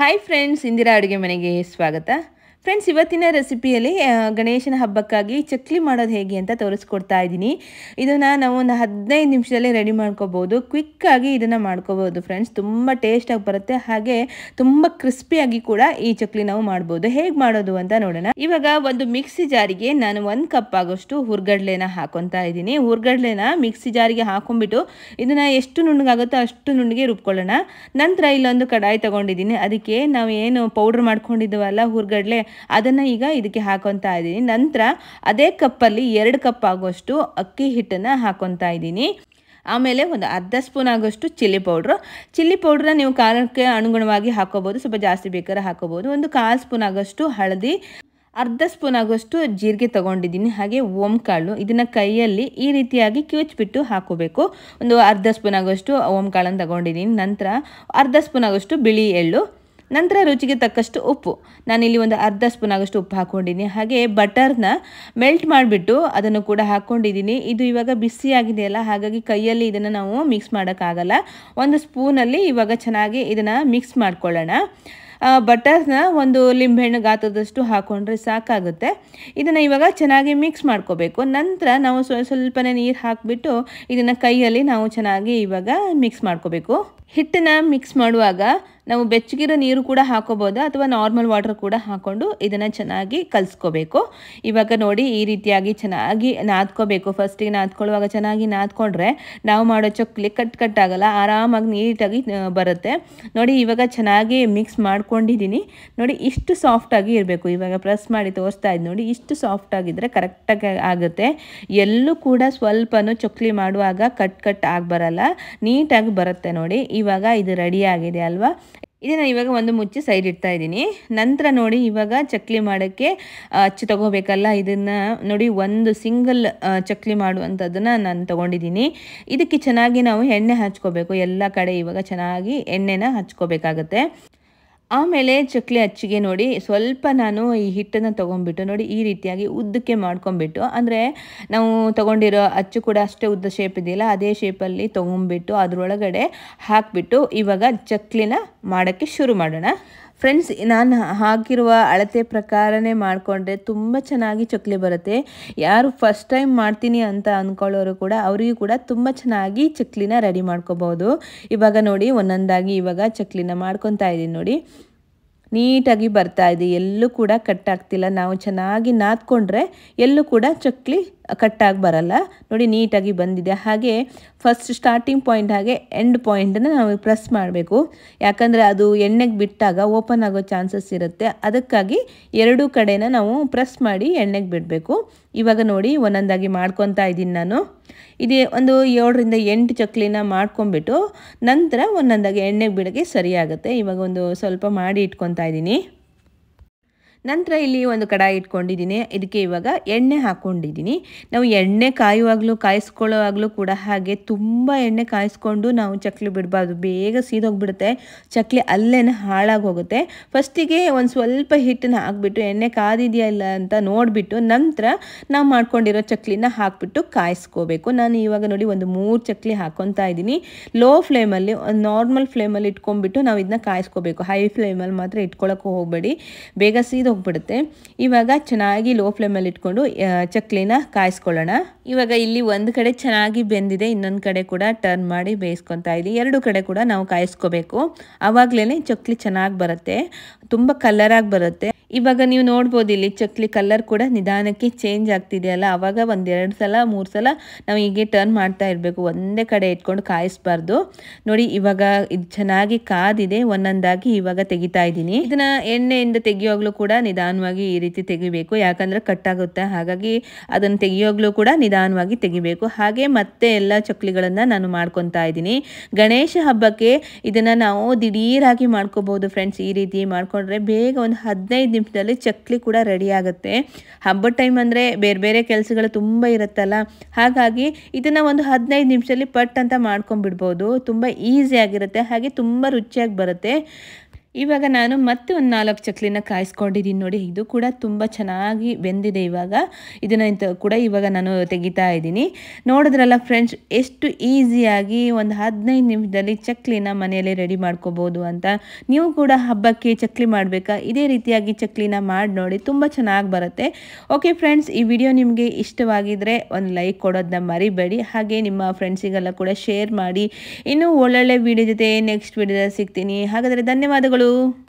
hi friends Indira ಅಡುಗೆ ಮನೆಗೆ ಸ್ವಾಗತ ಫ್ರೆಂಡ್ಸ್ ಇವತ್ತಿನ ರೆಸಿಪಿಯಲ್ಲಿ ಗಣೇಶನ ಹಬ್ಬಕ್ಕಾಗಿ ಚಕ್ಲಿ ಮಾಡೋದು ಹೇಗೆ ಅಂತ ತೋರಿಸ್ಕೊಡ್ತಾ ಇದ್ದೀನಿ ಇದನ್ನು ನಾವು ಒಂದು ಹದಿನೈದು ನಿಮಿಷದಲ್ಲಿ ರೆಡಿ ಮಾಡ್ಕೋಬೋದು ಕ್ವಿಕ್ಕಾಗಿ ಇದನ್ನು ಮಾಡ್ಕೋಬೋದು ಫ್ರೆಂಡ್ಸ್ ತುಂಬ ಟೇಸ್ಟಾಗಿ ಬರುತ್ತೆ ಹಾಗೆ ತುಂಬ ಕ್ರಿಸ್ಪಿಯಾಗಿ ಕೂಡ ಈ ಚಕ್ಲಿ ನಾವು ಮಾಡ್ಬೋದು ಹೇಗೆ ಮಾಡೋದು ಅಂತ ನೋಡೋಣ ಇವಾಗ ಒಂದು ಮಿಕ್ಸಿ ಜಾರಿಗೆ ನಾನು ಒಂದು ಕಪ್ ಆಗೋಷ್ಟು ಹುರ್ಗಡ್ಲೆನ ಹಾಕೊತಾ ಇದ್ದೀನಿ ಹುರ್ಗಡ್ಲೆನ ಮಿಕ್ಸಿ ಜಾರಿಗೆ ಹಾಕೊಂಡ್ಬಿಟ್ಟು ಇದನ್ನು ಎಷ್ಟು ನುಣ್ಣಗಾಗುತ್ತೋ ಅಷ್ಟು ನುಣ್ಣಗೆ ರುಬ್ಕೊಳ್ಳೋಣ ನಂತರ ಇಲ್ಲೊಂದು ಕಡಾಯಿ ತೊಗೊಂಡಿದ್ದೀನಿ ಅದಕ್ಕೆ ನಾವು ಏನು ಪೌಡ್ರ್ ಮಾಡ್ಕೊಂಡಿದ್ದೀವಲ್ಲ ಹುರ್ಗಡ್ಲೆ ಅದನ್ನು ಈಗ ಇದಕ್ಕೆ ಹಾಕೊತಾ ಇದ್ದೀನಿ ನಂತರ ಅದೇ ಕಪ್ಪಲ್ಲಿ ಎರಡು ಕಪ್ ಆಗುವಷ್ಟು ಅಕ್ಕಿ ಹಿಟ್ಟನ್ನು ಹಾಕೊತಾ ಇದ್ದೀನಿ ಆಮೇಲೆ ಒಂದು ಅರ್ಧ ಸ್ಪೂನ್ ಆಗೋಷ್ಟು ಚಿಲ್ಲಿ ಪೌಡ್ರು ಚಿಲ್ಲಿ ಪೌಡ್ರನ್ನ ನೀವು ಕಾಲಕ್ಕೆ ಅನುಗುಣವಾಗಿ ಹಾಕೋಬೋದು ಸ್ವಲ್ಪ ಜಾಸ್ತಿ ಬೇಕಾದ್ರೆ ಹಾಕೋಬೋದು ಒಂದು ಕಾಲು ಸ್ಪೂನ್ ಆಗೋಷ್ಟು ಹಳದಿ ಅರ್ಧ ಸ್ಪೂನ್ ಆಗೋಷ್ಟು ಜೀರಿಗೆ ತೊಗೊಂಡಿದ್ದೀನಿ ಹಾಗೆ ಓಂಕಾಳು ಇದನ್ನು ಕೈಯಲ್ಲಿ ಈ ರೀತಿಯಾಗಿ ಕಿವಚ್ಬಿಟ್ಟು ಹಾಕೋಬೇಕು ಒಂದು ಅರ್ಧ ಸ್ಪೂನ್ ಆಗೋಷ್ಟು ಓಂಕಾಳನ್ನು ತಗೊಂಡಿದ್ದೀನಿ ನಂತರ ಅರ್ಧ ಸ್ಪೂನ್ ಆಗೋಷ್ಟು ಬಿಳಿ ಎಳ್ಳು ನಂತರ ರುಚಿಗೆ ತಕ್ಕಷ್ಟು ಉಪ್ಪು ನಾನಿಲ್ಲಿ ಒಂದು ಅರ್ಧ ಸ್ಪೂನ್ ಆಗಷ್ಟು ಉಪ್ಪು ಹಾಕ್ಕೊಂಡಿದ್ದೀನಿ ಹಾಗೆ ಬಟರ್ನ ಮೆಲ್ಟ್ ಮಾಡಿಬಿಟ್ಟು ಅದನ್ನು ಕೂಡ ಹಾಕ್ಕೊಂಡಿದ್ದೀನಿ ಇದು ಇವಾಗ ಆಗಿದೆಯಲ್ಲ ಹಾಗಾಗಿ ಕೈಯಲ್ಲಿ ಇದನ್ನು ನಾವು ಮಿಕ್ಸ್ ಮಾಡೋಕ್ಕಾಗಲ್ಲ ಒಂದು ಸ್ಪೂನಲ್ಲಿ ಇವಾಗ ಚೆನ್ನಾಗಿ ಇದನ್ನು ಮಿಕ್ಸ್ ಮಾಡ್ಕೊಳ್ಳೋಣ ಬಟರ್ನ ಒಂದು ಲಿಂಬೆಹಣ್ಣು ಗಾತ್ರದಷ್ಟು ಹಾಕೊಂಡ್ರೆ ಸಾಕಾಗುತ್ತೆ ಇದನ್ನು ಇವಾಗ ಚೆನ್ನಾಗಿ ಮಿಕ್ಸ್ ಮಾಡ್ಕೋಬೇಕು ನಂತರ ನಾವು ಸ್ವ ಸ್ವಲ್ಪನೇ ನೀರು ಹಾಕಿಬಿಟ್ಟು ಇದನ್ನು ಕೈಯಲ್ಲಿ ನಾವು ಚೆನ್ನಾಗಿ ಇವಾಗ ಮಿಕ್ಸ್ ಮಾಡ್ಕೋಬೇಕು ಹಿಟ್ಟನ್ನು ಮಿಕ್ಸ್ ಮಾಡುವಾಗ ನಾವು ಬೆಚ್ಚಗಿರೋ ನೀರು ಕೂಡ ಹಾಕೋಬೋದು ಅಥವಾ ನಾರ್ಮಲ್ ವಾಟರ್ ಕೂಡ ಹಾಕ್ಕೊಂಡು ಇದನ್ನು ಚೆನ್ನಾಗಿ ಕಲಿಸ್ಕೋಬೇಕು ಇವಾಗ ನೋಡಿ ಈ ರೀತಿಯಾಗಿ ಚೆನ್ನಾಗಿ ನಾದ್ಕೋಬೇಕು ಫಸ್ಟಿಗೆ ನಾದ್ಕೊಳ್ಳುವಾಗ ಚೆನ್ನಾಗಿ ನಾದ್ಕೊಂಡ್ರೆ ನಾವು ಮಾಡೋ ಚೊಕ್ಲಿ ಕಟ್ ಕಟ್ ಆಗಲ್ಲ ಆರಾಮಾಗಿ ನೀಟಾಗಿ ಬರುತ್ತೆ ನೋಡಿ ಇವಾಗ ಚೆನ್ನಾಗಿ ಮಿಕ್ಸ್ ಮಾಡ್ಕೊಂಡಿದ್ದೀನಿ ನೋಡಿ ಇಷ್ಟು ಸಾಫ್ಟಾಗಿ ಇರಬೇಕು ಇವಾಗ ಪ್ರೆಸ್ ಮಾಡಿ ತೋರಿಸ್ತಾ ಇದ್ದು ನೋಡಿ ಇಷ್ಟು ಸಾಫ್ಟಾಗಿದ್ದರೆ ಕರೆಕ್ಟಾಗಿ ಆಗುತ್ತೆ ಎಲ್ಲೂ ಕೂಡ ಸ್ವಲ್ಪನೂ ಚೊಕ್ಲಿ ಮಾಡುವಾಗ ಕಟ್ ಕಟ್ ಆಗಿ ಬರಲ್ಲ ನೀಟಾಗಿ ಬರುತ್ತೆ ನೋಡಿ ಇವಾಗ ಇದು ರೆಡಿಯಾಗಿದೆ ಅಲ್ವಾ ಇದನ್ನು ಇವಾಗ ಒಂದು ಮುಚ್ಚಿ ಸೈಡ್ ಇಡ್ತಾ ಇದ್ದೀನಿ ನಂತರ ನೋಡಿ ಇವಾಗ ಚಕ್ಲಿ ಮಾಡೋಕ್ಕೆ ಅಚ್ಚು ತಗೋಬೇಕಲ್ಲ ಇದನ್ನು ನೋಡಿ ಒಂದು ಸಿಂಗಲ್ ಚಕ್ಲಿ ಮಾಡುವಂಥದ್ದನ್ನು ನಾನು ತೊಗೊಂಡಿದ್ದೀನಿ ಇದಕ್ಕೆ ಚೆನ್ನಾಗಿ ನಾವು ಎಣ್ಣೆ ಹಚ್ಕೋಬೇಕು ಎಲ್ಲ ಕಡೆ ಇವಾಗ ಚೆನ್ನಾಗಿ ಎಣ್ಣೆನ ಹಚ್ಕೋಬೇಕಾಗತ್ತೆ ಆಮೇಲೆ ಚಕ್ಲಿ ಅಚ್ಚಿಗೆ ನೋಡಿ ಸ್ವಲ್ಪ ನಾನು ಈ ಹಿಟ್ಟನ್ನು ತೊಗೊಂಡ್ಬಿಟ್ಟು ನೋಡಿ ಈ ರೀತಿಯಾಗಿ ಉದ್ದಕ್ಕೆ ಮಾಡ್ಕೊಂಬಿಟ್ಟು ಅಂದರೆ ನಾವು ತೊಗೊಂಡಿರೋ ಅಚ್ಚು ಕೂಡ ಅಷ್ಟೇ ಉದ್ದ ಶೇಪ್ ಇದೆಯಲ್ಲ ಅದೇ ಶೇಪಲ್ಲಿ ತೊಗೊಂಬಿಟ್ಟು ಅದರೊಳಗಡೆ ಹಾಕಿಬಿಟ್ಟು ಇವಾಗ ಚಕ್ಲಿನ ಮಾಡೋಕ್ಕೆ ಶುರು ಮಾಡೋಣ ಫ್ರೆಂಡ್ಸ್ ನಾನು ಹಾಕಿರುವ ಅಳತೆ ಪ್ರಕಾರನೇ ಮಾಡಿಕೊಂಡ್ರೆ ತುಂಬ ಚೆನ್ನಾಗಿ ಚಕ್ಲಿ ಬರುತ್ತೆ ಯಾರು ಫಸ್ಟ್ ಟೈಮ್ ಮಾಡ್ತೀನಿ ಅಂತ ಅಂದ್ಕೊಳ್ಳೋರು ಕೂಡ ಅವರಿಗೂ ಕೂಡ ತುಂಬ ಚೆನ್ನಾಗಿ ಚಕ್ಲಿನ ರೆಡಿ ಮಾಡ್ಕೋಬೋದು ಇವಾಗ ನೋಡಿ ಒಂದೊಂದಾಗಿ ಇವಾಗ ಚಕ್ಲಿನ ಮಾಡ್ಕೊತಾ ಇದ್ದೀನಿ ನೋಡಿ ನೀಟಾಗಿ ಬರ್ತಾ ಇದೆ ಎಲ್ಲೂ ಕೂಡ ಕಟ್ ಆಗ್ತಿಲ್ಲ ನಾವು ಚೆನ್ನಾಗಿ ನಾದ್ಕೊಂಡ್ರೆ ಎಲ್ಲೂ ಕೂಡ ಚಕ್ಲಿ ಕಟ್ಟಾಗಿ ಬರಲ್ಲ ನೋಡಿ ನೀಟಾಗಿ ಬಂದಿದೆ ಹಾಗೆ ಫಸ್ಟ್ ಸ್ಟಾರ್ಟಿಂಗ್ ಪಾಯಿಂಟ್ ಹಾಗೆ ಎಂಡ್ ಪಾಯಿಂಟನ್ನು ನಾವು ಪ್ರೆಸ್ ಮಾಡಬೇಕು ಯಾಕಂದರೆ ಅದು ಎಣ್ಣೆಗೆ ಬಿಟ್ಟಾಗ ಓಪನ್ ಆಗೋ ಚಾನ್ಸಸ್ ಇರುತ್ತೆ ಅದಕ್ಕಾಗಿ ಎರಡೂ ಕಡೆನ ನಾವು ಪ್ರೆಸ್ ಮಾಡಿ ಎಣ್ಣೆಗೆ ಬಿಡಬೇಕು ಇವಾಗ ನೋಡಿ ಒಂದೊಂದಾಗಿ ಮಾಡ್ಕೊತಾ ಇದ್ದೀನಿ ನಾನು ಇದೇ ಒಂದು ಏಳರಿಂದ ಎಂಟು ಚಕ್ಲಿನ ಮಾಡ್ಕೊಂಬಿಟ್ಟು ನಂತರ ಒಂದೊಂದಾಗಿ ಎಣ್ಣೆಗೆ ಬಿಡೋಕ್ಕೆ ಸರಿಯಾಗುತ್ತೆ ಇವಾಗ ಒಂದು ಸ್ವಲ್ಪ ಮಾಡಿ ಇಟ್ಕೊತಾ ಇದ್ದೀನಿ ನಂತರ ಇಲ್ಲಿ ಒಂದು ಕಡಾಯಿ ಇಟ್ಕೊಂಡಿದ್ದೀನಿ ಇದಕ್ಕೆ ಇವಾಗ ಎಣ್ಣೆ ಹಾಕ್ಕೊಂಡಿದ್ದೀನಿ ನಾವು ಎಣ್ಣೆ ಕಾಯುವಾಗಲೂ ಕಾಯಿಸ್ಕೊಳ್ಳೋವಾಗಲೂ ಕೂಡ ಹಾಗೆ ತುಂಬ ಎಣ್ಣೆ ಕಾಯಿಸ್ಕೊಂಡು ನಾವು ಚಕ್ಲಿ ಬಿಡಬಾರ್ದು ಬೇಗ ಸೀದೋಗಿಬಿಡುತ್ತೆ ಚಕ್ಲಿ ಅಲ್ಲೇನೆ ಹಾಳಾಗೋಗುತ್ತೆ ಹೋಗುತ್ತೆ ಫಸ್ಟಿಗೆ ಒಂದು ಸ್ವಲ್ಪ ಹಿಟ್ಟನ್ನ ಹಾಕ್ಬಿಟ್ಟು ಎಣ್ಣೆ ಕಾದಿದೆಯಾ ಇಲ್ಲ ಅಂತ ನೋಡಿಬಿಟ್ಟು ನಂತರ ನಾವು ಮಾಡ್ಕೊಂಡಿರೋ ಚಕ್ಲಿನ ಹಾಕ್ಬಿಟ್ಟು ಕಾಯಿಸ್ಕೋಬೇಕು ನಾನು ಇವಾಗ ನೋಡಿ ಒಂದು ಮೂರು ಚಕ್ಲಿ ಹಾಕೊತಾ ಇದ್ದೀನಿ ಲೋ ಫ್ಲೇಮಲ್ಲಿ ನಾರ್ಮಲ್ ಫ್ಲೇಮಲ್ಲಿ ಇಟ್ಕೊಂಡ್ಬಿಟ್ಟು ನಾವು ಇದನ್ನ ಕಾಯಿಸ್ಕೋಬೇಕು ಹೈ ಫ್ಲೇಮಲ್ಲಿ ಮಾತ್ರ ಇಟ್ಕೊಳ್ಳೋಕೆ ಹೋಗಬೇಡಿ ಬೇಗ ಸೀದೋಗಿ ಹೋಗ್ಬಿಡುತ್ತೆ ಇವಾಗ ಚೆನ್ನಾಗಿ ಲೋ ಫ್ಲೇಮಲ್ಲಿ ಇಟ್ಕೊಂಡು ಚಕ್ಲಿನ ಕಾಯಿಸ್ಕೊಳ್ಳೋಣ ಇವಾಗ ಇಲ್ಲಿ ಒಂದು ಕಡೆ ಚೆನ್ನಾಗಿ ಬೆಂದಿದೆ ಇನ್ನೊಂದು ಕಡೆ ಕೂಡ ಟರ್ನ್ ಮಾಡಿ ಬೇಯಿಸ್ಕೊತಾ ಇದೆ ಎರಡು ಕಡೆ ಕೂಡ ನಾವು ಕಾಯಿಸ್ಕೋಬೇಕು ಆವಾಗಲೇ ಚಕ್ಲಿ ಚೆನ್ನಾಗಿ ಬರುತ್ತೆ ತುಂಬ ಕಲರಾಗಿ ಬರುತ್ತೆ ಇವಾಗ ನೀವು ನೋಡ್ಬೋದು ಇಲ್ಲಿ ಚಕ್ಲಿ ಕಲರ್ ಕೂಡ ನಿಧಾನಕ್ಕೆ ಚೇಂಜ್ ಆಗ್ತಿದೆಯಲ್ಲ ಆವಾಗ ಒಂದೆರಡು ಸಲ ಮೂರು ಸಲ ನಾವು ಹೀಗೆ ಟರ್ನ್ ಮಾಡ್ತಾ ಇರಬೇಕು ಒಂದೇ ಕಡೆ ಇಟ್ಕೊಂಡು ಕಾಯಿಸ್ಬಾರ್ದು ನೋಡಿ ಇವಾಗ ಇದು ಚೆನ್ನಾಗಿ ಕಾದಿದೆ ಒಂದೊಂದಾಗಿ ಇವಾಗ ತೆಗಿತಾ ಇದ್ದೀನಿ ಇದನ್ನ ಎಣ್ಣೆಯಿಂದ ತೆಗಿಯೋಗ್ಲೂ ಕೂಡ ನಿಧಾನವಾಗಿ ಈ ರೀತಿ ತೆಗಿಬೇಕು ಯಾಕಂದರೆ ಕಟ್ಟಾಗುತ್ತೆ ಹಾಗಾಗಿ ಅದನ್ನು ತೆಗಿಯೋಗ್ಲೂ ಕೂಡ ನಿಧಾನವಾಗಿ ತೆಗಿಬೇಕು ಹಾಗೆ ಮತ್ತೆ ಎಲ್ಲ ಚಕ್ಲಿಗಳನ್ನು ನಾನು ಮಾಡ್ಕೊತಾ ಇದ್ದೀನಿ ಗಣೇಶ ಹಬ್ಬಕ್ಕೆ ಇದನ್ನು ನಾವು ದಿಢೀರಾಗಿ ಮಾಡ್ಕೋಬೋದು ಫ್ರೆಂಡ್ಸ್ ಈ ರೀತಿ ಮಾಡಿಕೊಂಡ್ರೆ ಬೇಗ ಒಂದು ಹದಿನೈದು ನಿಮಿಷದಲ್ಲಿ ಚಕ್ಲಿ ಕೂಡ ರೆಡಿ ಆಗುತ್ತೆ ಹಬ್ಬದ ಟೈಮ್ ಅಂದರೆ ಬೇರೆ ಬೇರೆ ಕೆಲಸಗಳು ತುಂಬ ಇರುತ್ತಲ್ಲ ಹಾಗಾಗಿ ಇದನ್ನು ಒಂದು ಹದಿನೈದು ನಿಮಿಷದಲ್ಲಿ ಪಟ್ ಅಂತ ಮಾಡ್ಕೊಂಡ್ಬಿಡ್ಬೋದು ತುಂಬ ಆಗಿರುತ್ತೆ ಹಾಗೆ ತುಂಬ ರುಚಿಯಾಗಿ ಬರುತ್ತೆ ಇವಾಗ ನಾನು ಮತ್ತೆ ಒಂದು ನಾಲ್ಕು ಚಕ್ಲಿನ ಕಾಯಿಸ್ಕೊಂಡಿದ್ದೀನಿ ನೋಡಿ ಇದು ಕೂಡ ತುಂಬ ಚೆನ್ನಾಗಿ ಬೆಂದಿದೆ ಇವಾಗ ಇದನ್ನು ಇಂಥ ಕೂಡ ಇವಾಗ ನಾನು ತೆಗಿತಾ ಇದ್ದೀನಿ ನೋಡಿದ್ರಲ್ಲ ಫ್ರೆಂಡ್ಸ್ ಎಷ್ಟು ಈಸಿಯಾಗಿ ಒಂದು ಹದಿನೈದು ನಿಮಿಷದಲ್ಲಿ ಚಕ್ಲಿನ ಮನೆಯಲ್ಲಿ ರೆಡಿ ಮಾಡ್ಕೋಬೋದು ಅಂತ ನೀವು ಕೂಡ ಹಬ್ಬಕ್ಕೆ ಚಕ್ಲಿ ಮಾಡಬೇಕಾ ಇದೇ ರೀತಿಯಾಗಿ ಚಕ್ಲಿನ ಮಾಡಿ ನೋಡಿ ತುಂಬ ಚೆನ್ನಾಗಿ ಬರುತ್ತೆ ಓಕೆ ಫ್ರೆಂಡ್ಸ್ ಈ ವಿಡಿಯೋ ನಿಮಗೆ ಇಷ್ಟವಾಗಿದ್ದರೆ ಒಂದು ಲೈಕ್ ಕೊಡೋದನ್ನ ಮರಿಬೇಡಿ ಹಾಗೆ ನಿಮ್ಮ ಫ್ರೆಂಡ್ಸಿಗೆಲ್ಲ ಕೂಡ ಶೇರ್ ಮಾಡಿ ಇನ್ನೂ ಒಳ್ಳೊಳ್ಳೆ ವಿಡಿಯೋ ಜೊತೆ ನೆಕ್ಸ್ಟ್ ವಿಡಿಯೋದಲ್ಲಿ ಸಿಗ್ತೀನಿ ಹಾಗಾದರೆ ಧನ್ಯವಾದಗಳು ಧನ್ಯವಾದಗಳು